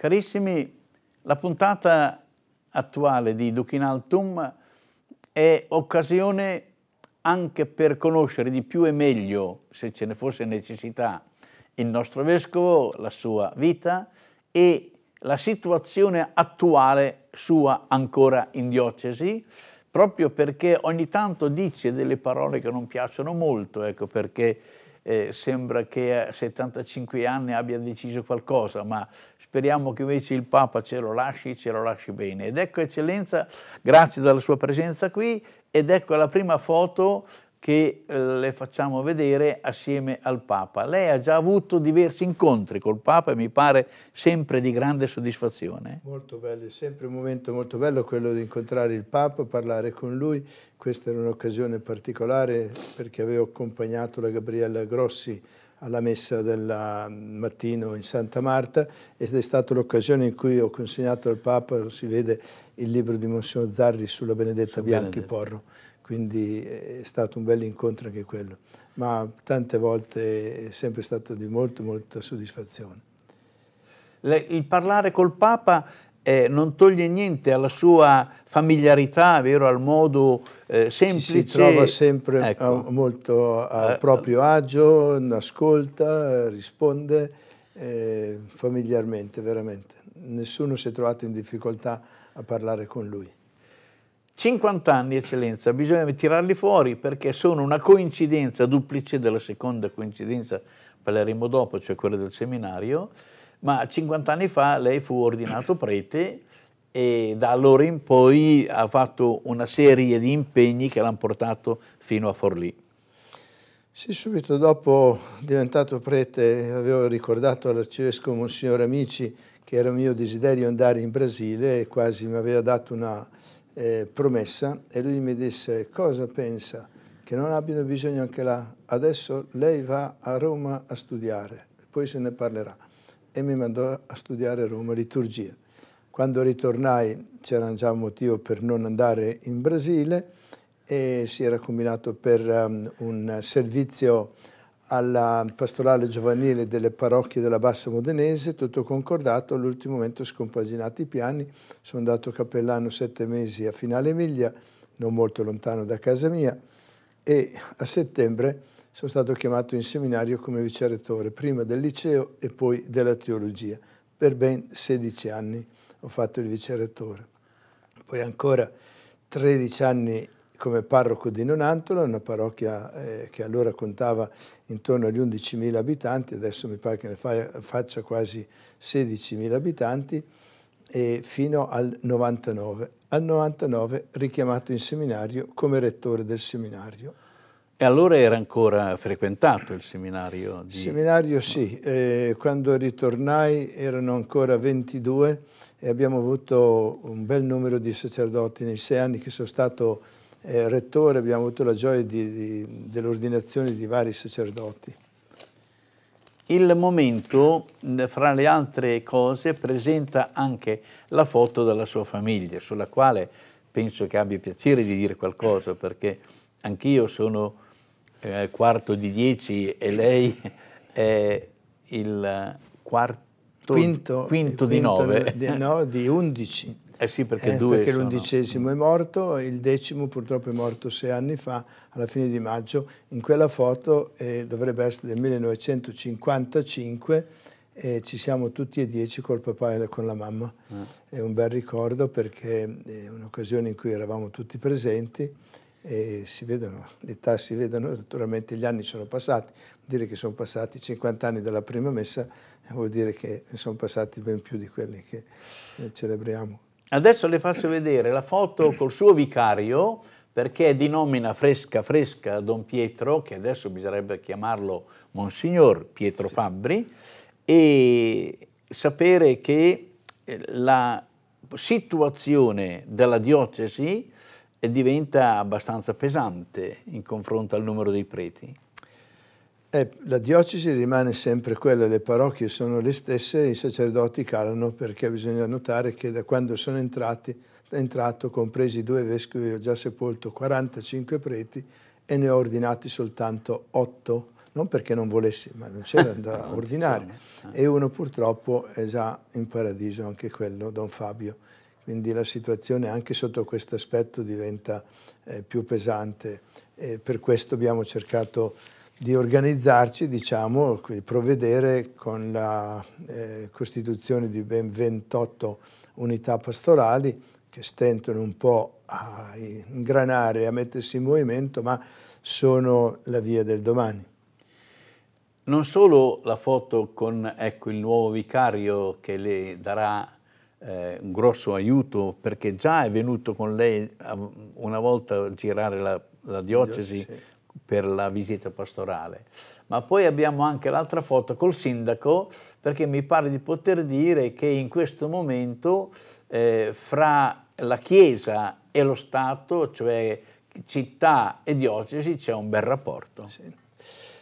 Carissimi, la puntata attuale di Duchinaltum è occasione anche per conoscere di più e meglio, se ce ne fosse necessità, il nostro vescovo, la sua vita e la situazione attuale sua ancora in diocesi, proprio perché ogni tanto dice delle parole che non piacciono molto, ecco perché eh, sembra che a 75 anni abbia deciso qualcosa, ma speriamo che invece il Papa ce lo lasci, ce lo lasci bene. Ed ecco Eccellenza, grazie della sua presenza qui ed ecco la prima foto che eh, le facciamo vedere assieme al Papa. Lei ha già avuto diversi incontri col Papa e mi pare sempre di grande soddisfazione. Molto bello, è sempre un momento molto bello quello di incontrare il Papa, parlare con lui. Questa era un'occasione particolare perché avevo accompagnato la Gabriella Grossi alla messa del eh, mattino in Santa Marta ed è stata l'occasione in cui ho consegnato al Papa, si vede, il libro di Monsignor Zarri sulla Benedetta Su Bianchi Benedetta. Porro quindi eh, è stato un bel incontro anche quello, ma tante volte è sempre stato di molto, molta soddisfazione. Le, il parlare col Papa eh, non toglie niente alla sua familiarità, vero, al modo eh, semplice. Si, si trova sempre ecco. a, molto a eh, proprio eh. agio, ascolta, risponde eh, familiarmente, veramente. Nessuno si è trovato in difficoltà a parlare con lui. 50 anni, eccellenza, bisogna tirarli fuori perché sono una coincidenza duplice della seconda coincidenza, parleremo dopo, cioè quella del seminario, ma 50 anni fa lei fu ordinato prete e da allora in poi ha fatto una serie di impegni che l'hanno portato fino a Forlì. Sì, subito dopo diventato prete avevo ricordato all'arcivescovo Monsignor Amici che era mio desiderio andare in Brasile e quasi mi aveva dato una eh, promessa e lui mi disse cosa pensa che non abbiano bisogno anche là, adesso lei va a Roma a studiare, poi se ne parlerà. E mi mandò a studiare a Roma liturgia. Quando ritornai c'era già un motivo per non andare in Brasile e si era combinato per um, un servizio alla pastorale giovanile delle parrocchie della Bassa Modenese, tutto concordato, all'ultimo momento scompaginati i piani, sono andato cappellano sette mesi a Finale Emilia, non molto lontano da casa mia, e a settembre sono stato chiamato in seminario come vicerettore, prima del liceo e poi della teologia. Per ben 16 anni ho fatto il vicerettore. Poi ancora 13 anni come parroco di Nonantola, una parrocchia eh, che allora contava intorno agli 11.000 abitanti, adesso mi pare che ne faccia quasi 16.000 abitanti, e fino al 99. Al 99 richiamato in seminario come rettore del seminario. E allora era ancora frequentato il seminario? Di... Seminario sì, eh, quando ritornai erano ancora 22 e abbiamo avuto un bel numero di sacerdoti nei sei anni che sono stato eh, rettore abbiamo avuto la gioia dell'ordinazione di vari sacerdoti. Il momento, fra le altre cose, presenta anche la foto della sua famiglia, sulla quale penso che abbia piacere di dire qualcosa, perché anch'io sono eh, quarto di dieci e lei è il quarto, quinto, quinto, quinto di nove. No, di undici. Eh sì, perché, eh, due perché sono... l'undicesimo è morto, il decimo purtroppo è morto sei anni fa, alla fine di maggio. In quella foto, eh, dovrebbe essere del 1955, eh, ci siamo tutti e dieci col papà e con la mamma. Eh. È un bel ricordo perché eh, è un'occasione in cui eravamo tutti presenti e si vedono, l'età si vedono, naturalmente gli anni sono passati, dire che sono passati 50 anni dalla prima messa eh, vuol dire che ne sono passati ben più di quelli che celebriamo. Adesso le faccio vedere la foto col suo vicario, perché è di nomina fresca fresca Don Pietro, che adesso bisognerebbe chiamarlo Monsignor Pietro Fabbri, e sapere che eh, la situazione della diocesi eh, diventa abbastanza pesante in confronto al numero dei preti. Eh, la diocesi rimane sempre quella, le parrocchie sono le stesse, i sacerdoti calano perché bisogna notare che da quando sono entrati, entrato, compresi due vescovi, ho già sepolto 45 preti e ne ho ordinati soltanto 8, non perché non volessi, ma non c'era da ordinare. E uno purtroppo è già in paradiso, anche quello, Don Fabio. Quindi la situazione anche sotto questo aspetto diventa eh, più pesante. E per questo abbiamo cercato di organizzarci, diciamo, di provvedere con la eh, costituzione di ben 28 unità pastorali che stentano un po' a ingranare, a mettersi in movimento, ma sono la via del domani. Non solo la foto con ecco, il nuovo vicario che le darà eh, un grosso aiuto, perché già è venuto con lei eh, una volta a girare la, la diocesi, diocesi per la visita pastorale. Ma poi abbiamo anche l'altra foto col sindaco perché mi pare di poter dire che in questo momento eh, fra la Chiesa e lo Stato, cioè città e diocesi, c'è un bel rapporto. Sì.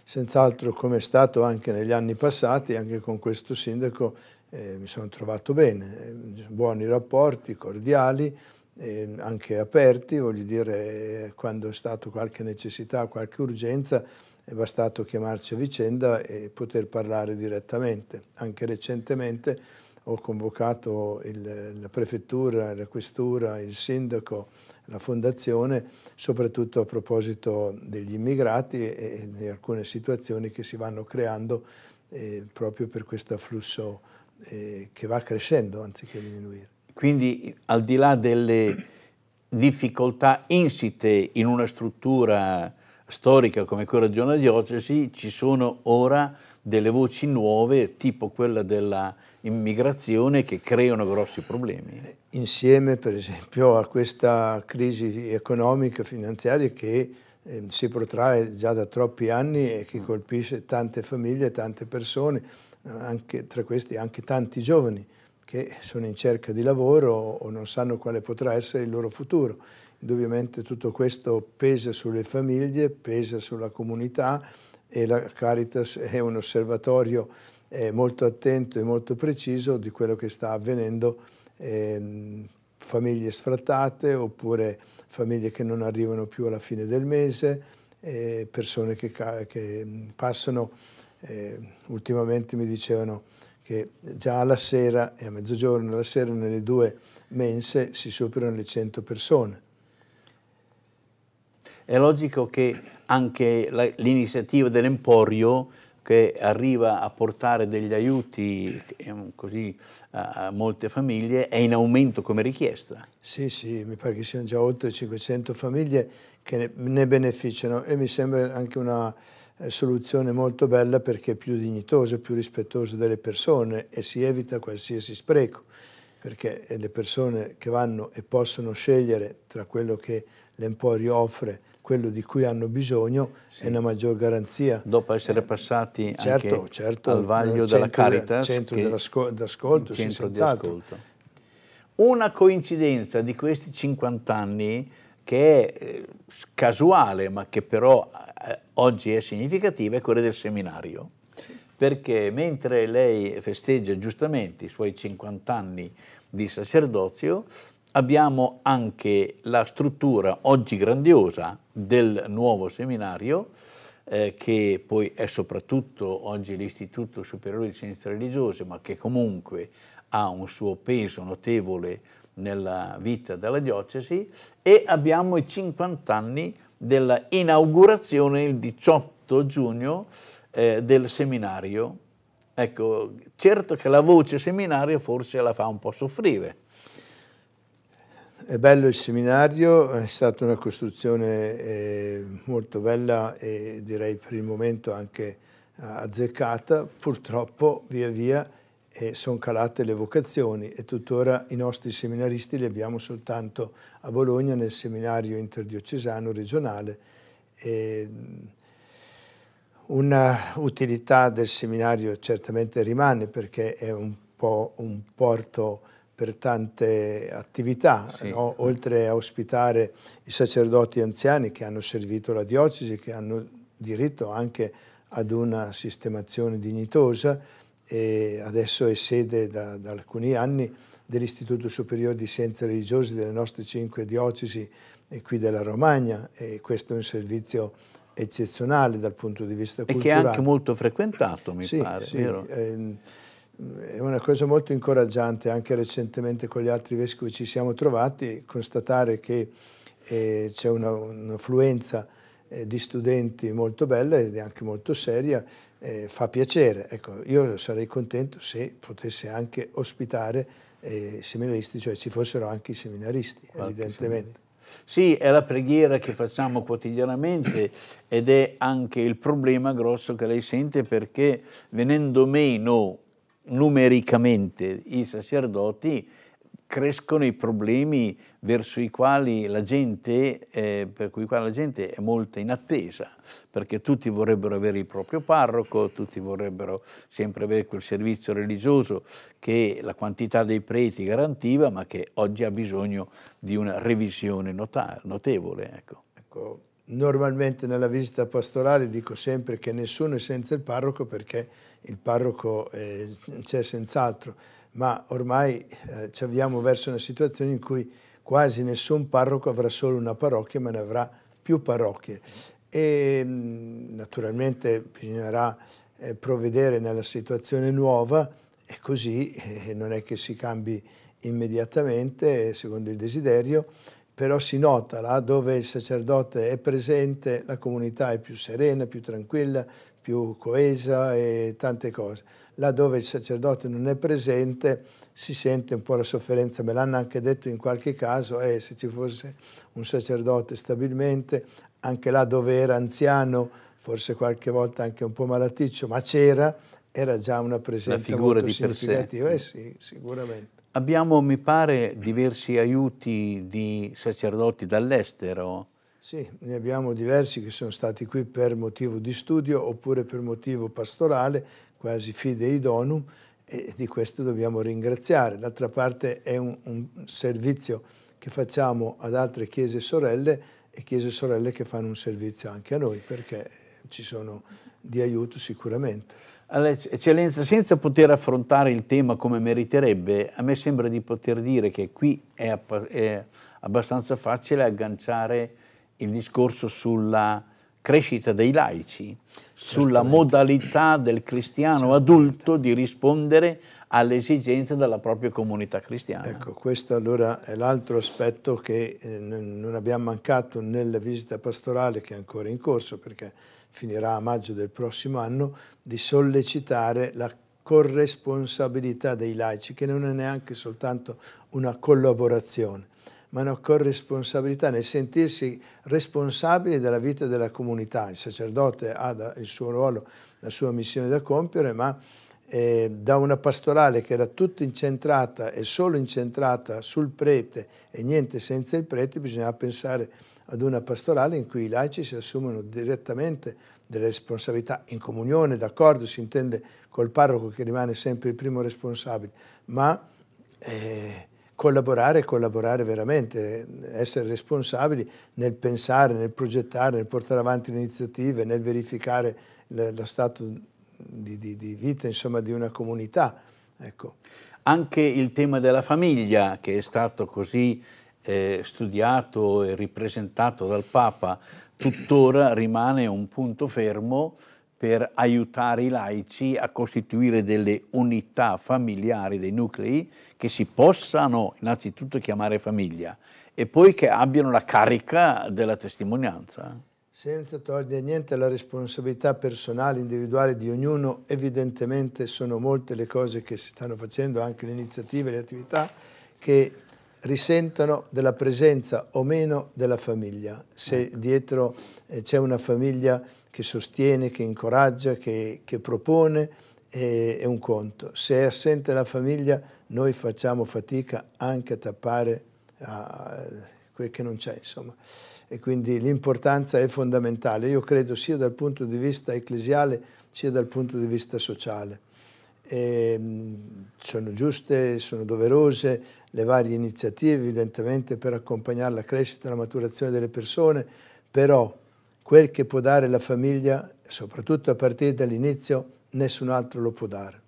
Senz'altro come è stato anche negli anni passati, anche con questo sindaco eh, mi sono trovato bene, eh, buoni rapporti, cordiali, eh, anche aperti, voglio dire, quando è stata qualche necessità, qualche urgenza, è bastato chiamarci a vicenda e poter parlare direttamente. Anche recentemente ho convocato il, la prefettura, la questura, il sindaco, la fondazione, soprattutto a proposito degli immigrati e, e di alcune situazioni che si vanno creando eh, proprio per questo afflusso eh, che va crescendo anziché diminuire. Quindi al di là delle difficoltà insite in una struttura storica come quella di una diocesi, ci sono ora delle voci nuove, tipo quella dell'immigrazione, che creano grossi problemi. Insieme, per esempio, a questa crisi economica e finanziaria che eh, si protrae già da troppi anni e che colpisce tante famiglie, tante persone, anche, tra questi anche tanti giovani che sono in cerca di lavoro o non sanno quale potrà essere il loro futuro. Indubbiamente tutto questo pesa sulle famiglie, pesa sulla comunità e la Caritas è un osservatorio eh, molto attento e molto preciso di quello che sta avvenendo, ehm, famiglie sfrattate oppure famiglie che non arrivano più alla fine del mese, eh, persone che, che mm, passano, eh, ultimamente mi dicevano che già alla sera e a mezzogiorno, alla sera nelle due mense si superano le 100 persone. È logico che anche l'iniziativa dell'Emporio che arriva a portare degli aiuti così, a molte famiglie è in aumento come richiesta. Sì, sì, mi pare che siano già oltre 500 famiglie che ne beneficiano e mi sembra anche una, eh, soluzione molto bella perché è più dignitosa, più rispettosa delle persone e si evita qualsiasi spreco, perché eh, le persone che vanno e possono scegliere tra quello che l'Emporio offre quello di cui hanno bisogno sì. è una maggior garanzia. Dopo essere eh, passati eh, certo, certo, al vaglio della Caritas. Centro d'ascolto, sì, senz'altro. Una coincidenza di questi 50 anni che è eh, casuale ma che però eh, oggi è significativa è quella del seminario. Perché mentre lei festeggia giustamente i suoi 50 anni di sacerdozio, abbiamo anche la struttura oggi grandiosa del nuovo seminario, eh, che poi è soprattutto oggi l'Istituto Superiore di Scienze Religiose, ma che comunque ha un suo peso notevole nella vita della diocesi e abbiamo i 50 anni dell'inaugurazione il 18 giugno eh, del seminario. Ecco, certo che la voce seminario forse la fa un po' soffrire. È bello il seminario, è stata una costruzione eh, molto bella e direi per il momento anche eh, azzeccata, purtroppo via via e sono calate le vocazioni e tuttora i nostri seminaristi li abbiamo soltanto a Bologna nel seminario interdiocesano regionale. E una utilità del seminario certamente rimane perché è un po' un porto per tante attività, sì. no? oltre a ospitare i sacerdoti anziani che hanno servito la diocesi, che hanno diritto anche ad una sistemazione dignitosa, e adesso è sede da, da alcuni anni dell'Istituto Superiore di Scienze Religiose delle nostre cinque diocesi e eh, qui della Romagna e questo è un servizio eccezionale dal punto di vista culturale. E che è anche molto frequentato, mi sì, pare. Sì, ehm, è una cosa molto incoraggiante, anche recentemente con gli altri vescovi ci siamo trovati, constatare che eh, c'è un'affluenza eh, di studenti molto bella ed anche molto seria eh, fa piacere. Ecco, io sarei contento se potesse anche ospitare eh, seminaristi, cioè ci fossero anche i seminaristi, Qualche evidentemente. Seminari. Sì, è la preghiera che facciamo quotidianamente ed è anche il problema grosso che lei sente perché venendo meno numericamente i sacerdoti crescono i problemi verso i quali la gente, eh, per cui la gente è molto in attesa, perché tutti vorrebbero avere il proprio parroco, tutti vorrebbero sempre avere quel servizio religioso che la quantità dei preti garantiva, ma che oggi ha bisogno di una revisione notevole. Ecco. Ecco, normalmente nella visita pastorale dico sempre che nessuno è senza il parroco perché il parroco eh, c'è senz'altro ma ormai eh, ci avviamo verso una situazione in cui quasi nessun parroco avrà solo una parrocchia, ma ne avrà più parrocchie. E mm, naturalmente bisognerà eh, provvedere nella situazione nuova e così eh, non è che si cambi immediatamente secondo il desiderio, però si nota là dove il sacerdote è presente la comunità è più serena, più tranquilla, più coesa e tante cose laddove il sacerdote non è presente si sente un po' la sofferenza, me l'hanno anche detto in qualche caso, eh, se ci fosse un sacerdote stabilmente, anche là dove era anziano, forse qualche volta anche un po' malaticcio, ma c'era, era già una presenza una molto significativa. Eh sì, sicuramente. Abbiamo, mi pare, diversi aiuti di sacerdoti dall'estero. Sì, ne abbiamo diversi che sono stati qui per motivo di studio oppure per motivo pastorale quasi fidei donum e di questo dobbiamo ringraziare. D'altra parte è un, un servizio che facciamo ad altre chiese sorelle e chiese sorelle che fanno un servizio anche a noi perché ci sono di aiuto sicuramente. eccellenza, senza poter affrontare il tema come meriterebbe, a me sembra di poter dire che qui è, abbastanza facile agganciare il discorso sulla crescita dei laici, sulla modalità del cristiano certo. adulto di rispondere alle esigenze della propria comunità cristiana. Ecco, questo allora è l'altro aspetto che eh, non abbiamo mancato nella visita pastorale che è ancora in corso, perché finirà a maggio del prossimo anno, di sollecitare la corresponsabilità dei laici, che non è neanche soltanto una collaborazione, ma una corresponsabilità nel sentirsi responsabili della vita della comunità. Il sacerdote ha il suo ruolo, la sua missione da compiere, ma eh, da una pastorale che era tutta incentrata e solo incentrata sul prete e niente senza il prete, bisognava pensare ad una pastorale in cui i laici si assumono direttamente delle responsabilità in comunione, d'accordo, si intende col parroco che rimane sempre il primo responsabile, ma eh, collaborare e collaborare veramente, essere responsabili nel pensare, nel progettare, nel portare avanti le iniziative, nel verificare lo stato di, di, di vita insomma, di una comunità. Ecco. Anche il tema della famiglia, che è stato così eh, studiato e ripresentato dal Papa, tuttora rimane un punto fermo per aiutare i laici a costituire delle unità familiari, dei nuclei, che si possano innanzitutto chiamare famiglia e poi che abbiano la carica della testimonianza. Senza togliere niente alla responsabilità personale, individuale di ognuno, evidentemente sono molte le cose che si stanno facendo, anche le iniziative, le attività, che risentono della presenza o meno della famiglia. Se ecco. dietro eh, c'è una famiglia che sostiene, che incoraggia, che, che propone, è, è un conto. Se è assente la famiglia, noi facciamo fatica anche a tappare a quel che non c'è, insomma. E quindi l'importanza è fondamentale, io credo sia dal punto di vista ecclesiale sia dal punto di vista sociale. E ehm, sono giuste, sono doverose le varie iniziative evidentemente per accompagnare la crescita e la maturazione delle persone, però Quel che può dare la famiglia, soprattutto a partire dall'inizio, nessun altro lo può dare.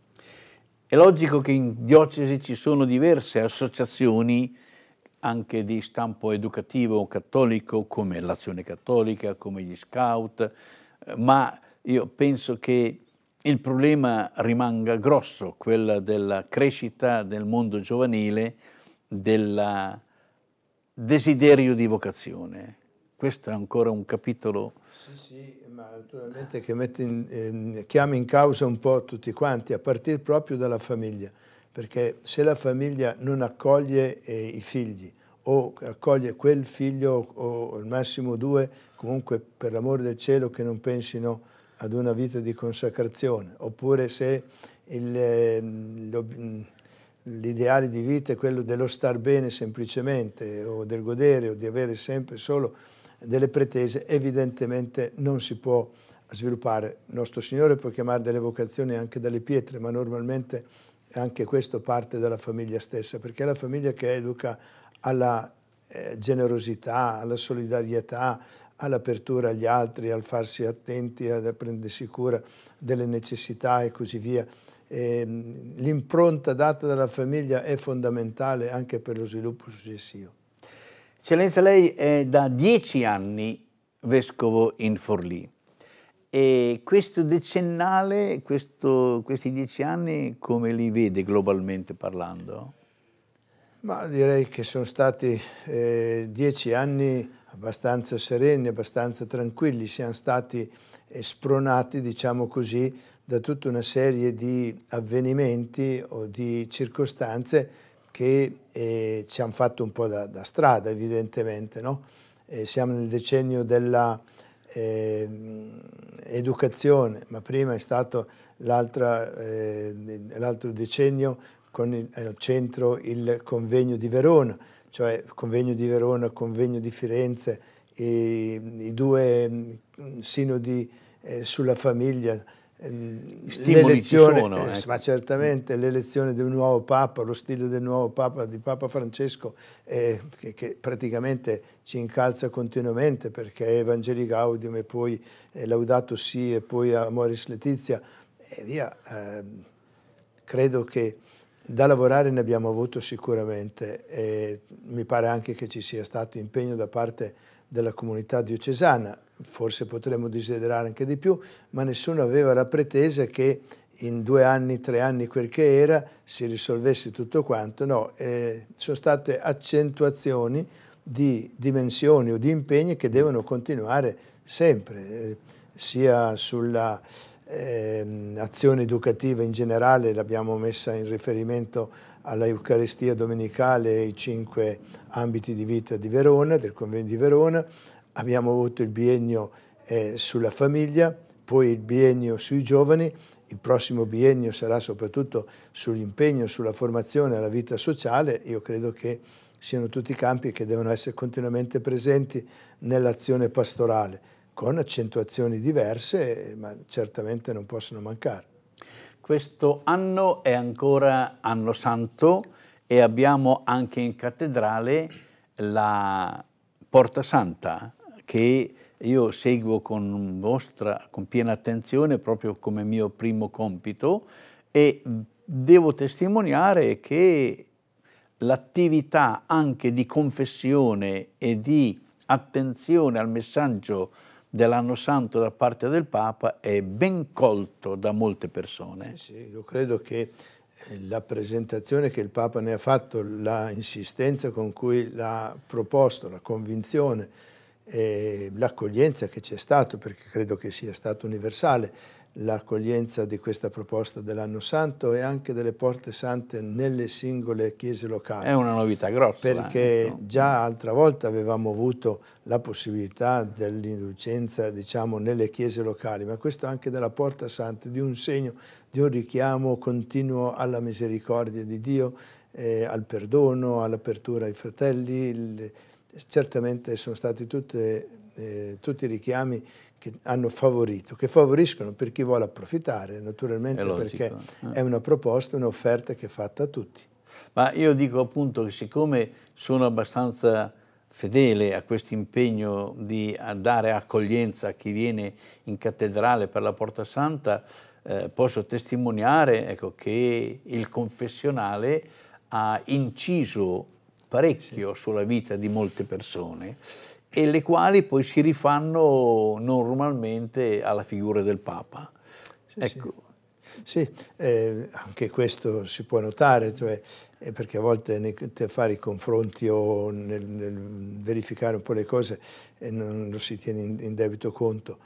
È logico che in diocesi ci sono diverse associazioni anche di stampo educativo cattolico, come l'Azione Cattolica, come gli Scout, ma io penso che il problema rimanga grosso, quello della crescita del mondo giovanile, del desiderio di vocazione questo è ancora un capitolo... Sì, sì, ma naturalmente che mette in, eh, chiama in causa un po' tutti quanti, a partire proprio dalla famiglia, perché se la famiglia non accoglie eh, i figli o accoglie quel figlio o al massimo due, comunque per l'amore del cielo che non pensino ad una vita di consacrazione, oppure se ehm, l'ideale di vita è quello dello star bene semplicemente o del godere o di avere sempre solo delle pretese, evidentemente non si può sviluppare. Il nostro Signore può chiamare delle vocazioni anche dalle pietre, ma normalmente anche questo parte dalla famiglia stessa, perché è la famiglia che educa alla eh, generosità, alla solidarietà, all'apertura agli altri, al farsi attenti, ad prendersi cura delle necessità e così via. Ehm, l'impronta data dalla famiglia è fondamentale anche per lo sviluppo successivo. Eccellenza, lei è da dieci anni vescovo in Forlì e questo decennale, questo, questi dieci anni, come li vede globalmente parlando? Ma direi che sono stati eh, dieci anni abbastanza sereni, abbastanza tranquilli, siamo stati spronati, diciamo così, da tutta una serie di avvenimenti o di circostanze che eh, ci hanno fatto un po' da, da strada evidentemente. No? Eh, siamo nel decennio dell'educazione, eh, ma prima è stato eh, l'altro decennio con al eh, centro il convegno di Verona, cioè convegno di Verona, convegno di Firenze, i, i due mm, sinodi sulla famiglia, l'elezione, eh, ecco. ma certamente l'elezione di un nuovo Papa, lo stile del nuovo Papa, di Papa Francesco, eh, che, che, praticamente ci incalza continuamente perché è Evangelii Gaudium e poi eh, Laudato Si e poi Amoris Letizia e via. Ehm, credo che da lavorare ne abbiamo avuto sicuramente e mi pare anche che ci sia stato impegno da parte della comunità diocesana forse potremmo desiderare anche di più, ma nessuno aveva la pretesa che in due anni, tre anni, quel che era, si risolvesse tutto quanto. No, eh, sono state accentuazioni di dimensioni o di impegni che devono continuare sempre, eh, sia sulla eh, azione educativa in generale, l'abbiamo messa in riferimento alla Eucaristia domenicale e ai cinque ambiti di vita di Verona, del convegno di Verona, abbiamo avuto il biennio eh, sulla famiglia, poi il biennio sui giovani, il prossimo biennio sarà soprattutto sull'impegno, sulla formazione, alla vita sociale, io credo che siano tutti campi che devono essere continuamente presenti nell'azione pastorale, con accentuazioni diverse, ma certamente non possono mancare. Questo anno è ancora anno santo e abbiamo anche in cattedrale la Porta Santa, che io seguo con, vostra, con piena attenzione proprio come mio primo compito e devo testimoniare che l'attività anche di confessione e di attenzione al messaggio dell'anno santo da parte del Papa è ben colto da molte persone. Sì, sì, io credo che eh, la presentazione che il Papa ne ha fatto, l'insistenza con cui l'ha proposto, la convinzione eh, l'accoglienza che c'è stata, perché credo che sia stata universale, l'accoglienza di questa proposta dell'anno santo e anche delle porte sante nelle singole chiese locali. È una novità grossa. Eh, perché eh, già altra volta avevamo avuto la possibilità dell'indulgenza diciamo, nelle chiese locali, ma questo anche della porta santa, di un segno, di un richiamo continuo alla misericordia di Dio, eh, al perdono, all'apertura ai fratelli, il, certamente sono stati tutte, eh, tutti richiami che hanno favorito, che favoriscono per chi vuole approfittare, naturalmente è perché eh. è una proposta, un'offerta che è fatta a tutti. Ma io dico appunto che siccome sono abbastanza fedele a questo impegno di dare accoglienza a chi viene in cattedrale per la Porta Santa, eh, posso testimoniare ecco, che il confessionale ha inciso parecchio sì. sulla vita di molte persone e le quali poi si rifanno normalmente alla figura del Papa. Sì, ecco. sì. sì eh, anche questo si può notare, cioè, eh, perché a volte nel fare i confronti o nel, nel verificare un po' le cose eh, non lo si tiene in, in debito conto.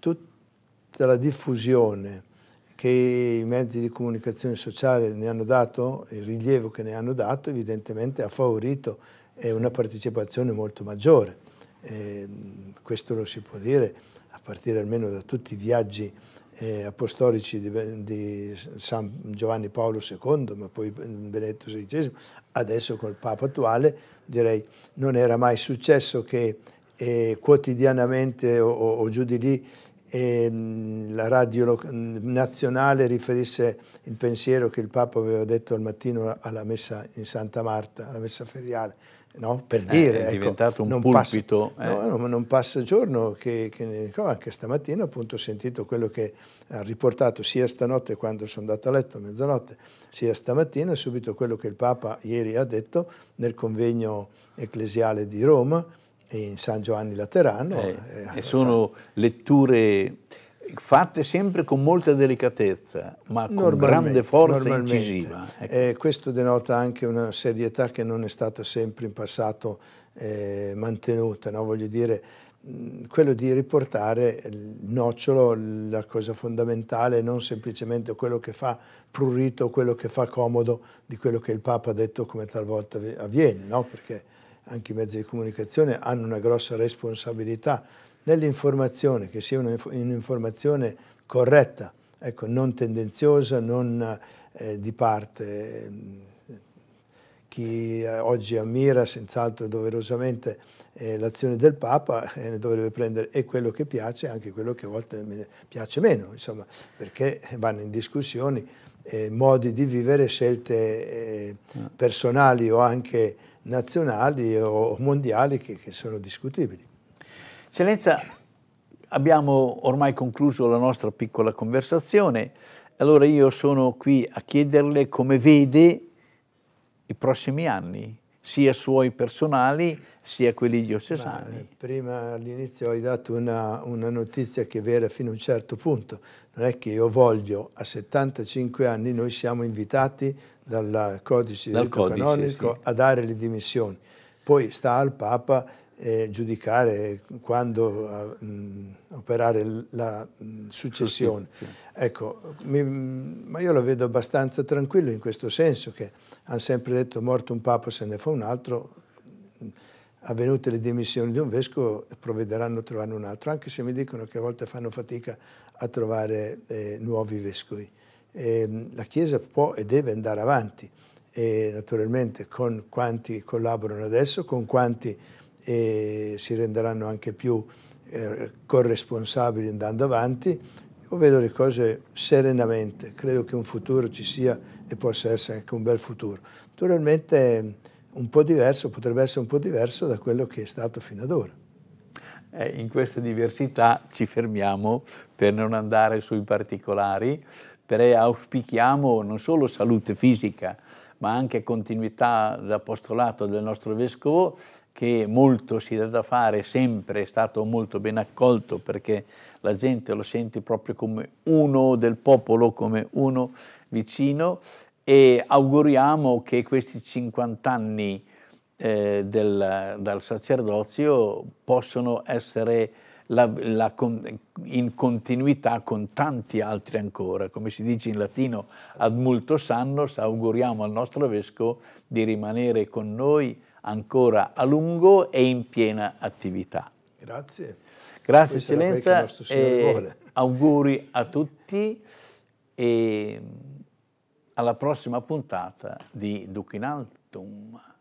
Tutta la diffusione che i mezzi di comunicazione sociale ne hanno dato, il rilievo che ne hanno dato, evidentemente ha favorito eh, una partecipazione molto maggiore. Eh, questo lo si può dire a partire almeno da tutti i viaggi eh, apostolici di, di, San Giovanni Paolo II, ma poi Benedetto XVI, adesso col Papa attuale, direi non era mai successo che eh, quotidianamente o, o, giù di lì Mm, la radio mm, nazionale riferisse il pensiero che il Papa aveva detto al mattino alla messa in Santa Marta, alla messa feriale. No? per eh, dire, eh, è ecco, diventato ecco, un non pulpito. Passa, eh. no, non passa giorno che, che, anche stamattina appunto, ho sentito quello che ha riportato sia stanotte quando sono andato a letto a mezzanotte, sia stamattina subito quello che il Papa ieri ha detto nel convegno ecclesiale di Roma, in San Giovanni Laterano. Eh, eh e sono fatto. letture fatte sempre con molta delicatezza, ma con grande forza incisiva. Ecco. Eh, questo denota anche una serietà che non è stata sempre in passato eh, mantenuta, no? voglio dire quello di riportare il nocciolo, la cosa fondamentale, non semplicemente quello che fa prurito, quello che fa comodo di quello che il Papa ha detto come talvolta avviene, no? Perché anche i mezzi di comunicazione hanno una grossa responsabilità nell'informazione, che sia un'informazione corretta, ecco, non tendenziosa, non eh, di parte. Ehm, chi eh, oggi ammira senz'altro doverosamente eh, l'azione del Papa eh, ne dovrebbe prendere e quello che piace e anche quello che a volte piace meno, insomma, perché vanno in discussioni eh, modi di vivere, scelte eh, ah. personali o anche nazionali o mondiali che, che sono discutibili. Eccellenza, abbiamo ormai concluso la nostra piccola conversazione, allora io sono qui a chiederle come vede i prossimi anni, sia suoi personali sia quelli diocesani. Ma, prima all'inizio hai dato una, una, notizia che è vera fino a un certo punto, non è che io voglio, a 75 anni noi siamo invitati a dal codice dal diritto codice, canonico sì. a dare le dimissioni. Poi sta al Papa eh, giudicare quando eh, mh, operare la mh, successione. Sì, Ecco, mi, ma io lo vedo abbastanza tranquillo in questo senso che hanno sempre detto morto un Papa se ne fa un altro, avvenute le dimissioni di un vescovo provvederanno a trovare un altro, anche se mi dicono che a volte fanno fatica a trovare eh, nuovi vescovi eh, la Chiesa può e deve andare avanti, e naturalmente con quanti collaborano adesso, con quanti eh, si renderanno anche più eh, corresponsabili andando avanti. Io vedo le cose serenamente, credo che un futuro ci sia e possa essere anche un bel futuro. Naturalmente ehm, un po' diverso, potrebbe essere un po' diverso da quello che è stato fino ad ora eh, in questa diversità ci fermiamo per non andare sui particolari, perché auspichiamo non solo salute fisica, ma anche continuità dell'apostolato del nostro Vescovo, che molto si dà da fare, sempre è stato molto ben accolto perché la gente lo sente proprio come uno del popolo, come uno vicino e auguriamo che questi 50 anni eh, del, dal sacerdozio possono essere la, la, in continuità con tanti altri ancora. Come si dice in latino, ad multo sannos, auguriamo al nostro vescovo di rimanere con noi ancora a lungo e in piena attività. Grazie. Grazie Questa Eccellenza e auguri a tutti e alla prossima puntata di Duc in Altum.